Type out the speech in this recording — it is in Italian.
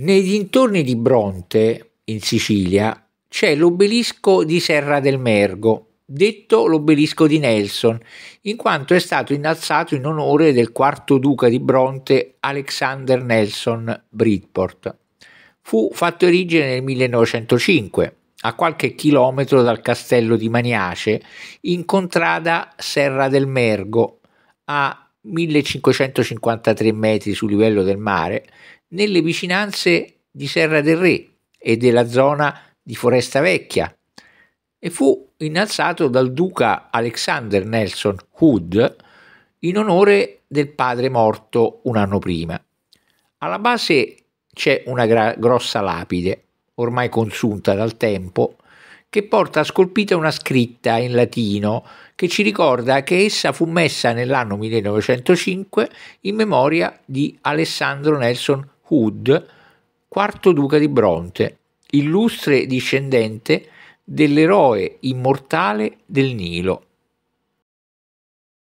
Nei dintorni di Bronte, in Sicilia, c'è l'obelisco di Serra del Mergo, detto l'obelisco di Nelson, in quanto è stato innalzato in onore del quarto duca di Bronte Alexander Nelson Bridport. Fu fatto erigere nel 1905, a qualche chilometro dal castello di Maniace, in contrada Serra del Mergo, a 1553 metri sul livello del mare, nelle vicinanze di Serra del Re e della zona di Foresta Vecchia e fu innalzato dal duca Alexander Nelson Hood in onore del padre morto un anno prima. Alla base c'è una gra- grossa lapide, ormai consunta dal tempo, che porta scolpita una scritta in latino che ci ricorda che essa fu messa nell'anno 1905 in memoria di Alessandro Nelson Hood, quarto duca di Bronte, illustre discendente dell'eroe immortale del Nilo.